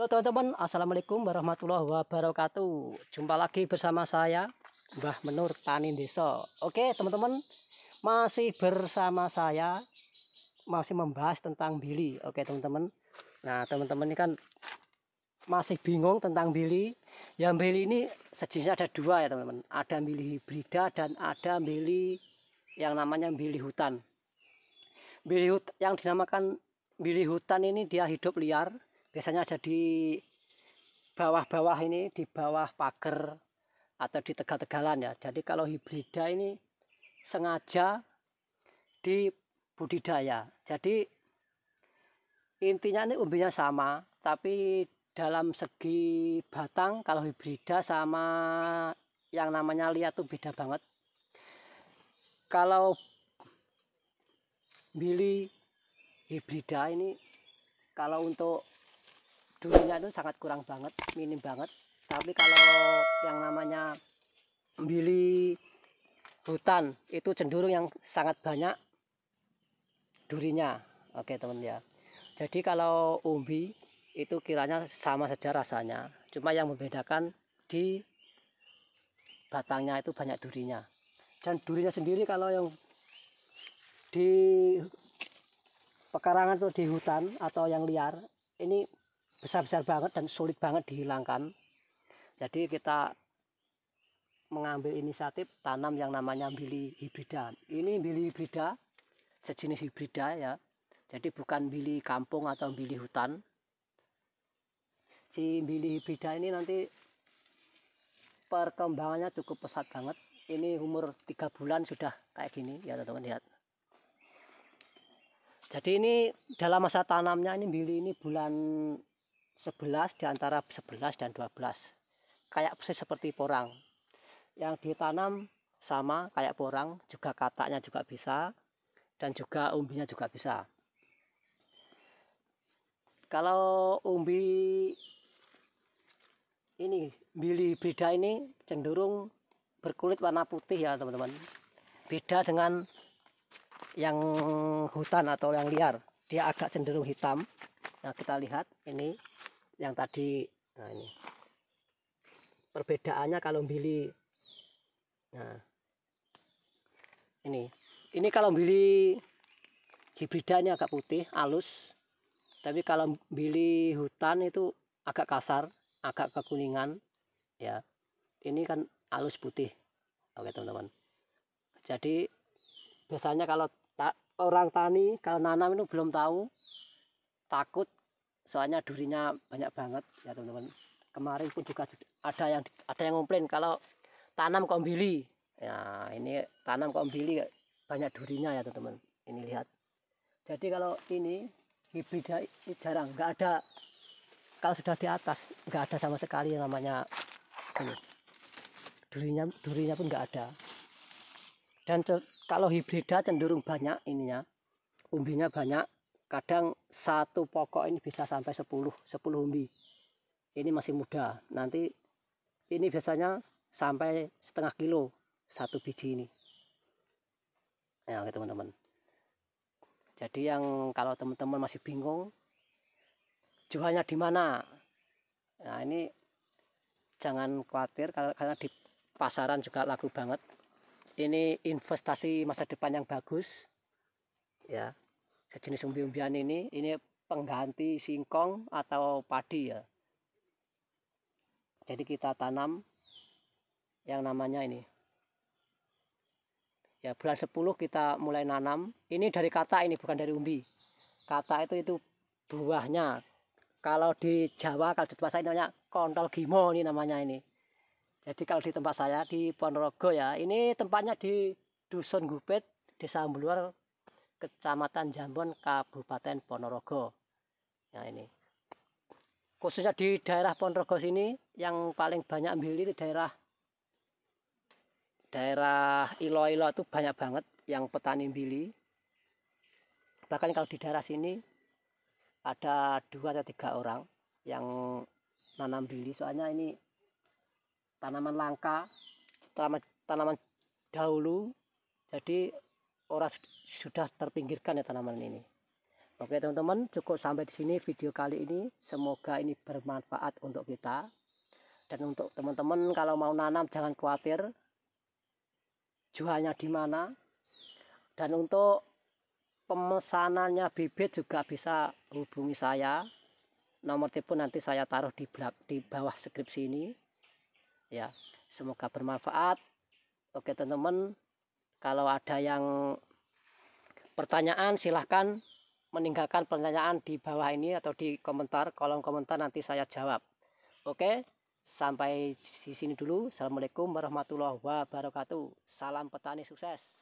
Halo teman-teman, Assalamualaikum warahmatullahi wabarakatuh Jumpa lagi bersama saya Mbah Menur Tani Desa Oke teman-teman, masih bersama saya Masih membahas tentang bili Oke teman-teman Nah teman-teman ini kan masih bingung tentang bili Yang bili ini sejenisnya ada dua ya teman-teman Ada bili hibrida dan ada bili yang namanya bili hutan Bili hut yang dinamakan bili hutan ini dia hidup liar biasanya ada di bawah-bawah ini di bawah pagar atau di tegal-tegalan ya jadi kalau hibrida ini sengaja di budidaya jadi intinya ini umbinya sama tapi dalam segi batang kalau hibrida sama yang namanya liat tuh beda banget kalau milih hibrida ini kalau untuk durinya itu sangat kurang banget minim banget tapi kalau yang namanya membeli hutan itu cenderung yang sangat banyak durinya oke teman ya jadi kalau umbi itu kiranya sama saja rasanya cuma yang membedakan di batangnya itu banyak durinya dan durinya sendiri kalau yang di pekarangan atau di hutan atau yang liar ini besar-besar banget dan sulit banget dihilangkan. Jadi kita mengambil inisiatif tanam yang namanya bili hibrida. Ini bili hibrida, sejenis hibrida ya. Jadi bukan bili kampung atau bili hutan. Si bili hibrida ini nanti perkembangannya cukup pesat banget. Ini umur 3 bulan sudah kayak gini ya teman-teman lihat. Jadi ini dalam masa tanamnya ini bili ini bulan 11 di antara 11 dan 12 kayak persis seperti porang yang ditanam sama kayak porang juga kataknya juga bisa dan juga umbinya juga bisa kalau umbi ini bili beda ini cenderung berkulit warna putih ya teman-teman beda dengan yang hutan atau yang liar dia agak cenderung hitam nah kita lihat ini yang tadi nah ini perbedaannya kalau beli nah ini ini kalau beli hibrida agak putih halus tapi kalau beli hutan itu agak kasar agak kekuningan ya ini kan halus putih oke teman-teman jadi biasanya kalau ta orang tani kalau nanam itu belum tahu takut soalnya durinya banyak banget ya teman-teman kemarin pun juga ada yang ada yang komplain kalau tanam kombili ya ini tanam kombili banyak durinya ya teman-teman ini lihat jadi kalau ini hibrida ini jarang nggak ada kalau sudah di atas nggak ada sama sekali namanya ini durinya durinya pun nggak ada dan kalau hibrida cenderung banyak ininya umbinya banyak kadang satu pokok ini bisa sampai 10 10 umbi ini masih muda nanti ini biasanya sampai setengah kilo satu biji ini ya oke teman-teman jadi yang kalau teman-teman masih bingung jualnya di mana nah ini jangan khawatir karena di pasaran juga laku banget ini investasi masa depan yang bagus ya jenis umbi-umbian ini ini pengganti singkong atau padi ya jadi kita tanam yang namanya ini ya bulan 10 kita mulai nanam ini dari kata ini bukan dari umbi kata itu itu buahnya kalau di Jawa kalau di tempat saya namanya kontol gimo ini namanya ini jadi kalau di tempat saya di Ponorogo ya ini tempatnya di dusun Gupet desa Ambuluar Kecamatan Jambon, Kabupaten Ponorogo. Nah ini. Khususnya di daerah Ponorogo sini yang paling banyak ambil di daerah daerah Ilo-Ilo itu banyak banget yang petani bili. Bahkan kalau di daerah sini ada dua atau tiga orang yang nanam bili. Soalnya ini tanaman langka, tanaman dahulu. Jadi orang sudah terpinggirkan ya tanaman ini oke teman-teman cukup sampai di sini video kali ini semoga ini bermanfaat untuk kita dan untuk teman-teman kalau mau nanam jangan khawatir jualnya di mana dan untuk pemesanannya bibit juga bisa hubungi saya nomor telepon nanti saya taruh di belak di bawah skripsi ini ya semoga bermanfaat oke teman-teman kalau ada yang pertanyaan silahkan meninggalkan pertanyaan di bawah ini atau di komentar kolom komentar nanti saya jawab oke sampai di sini dulu assalamualaikum warahmatullahi wabarakatuh salam petani sukses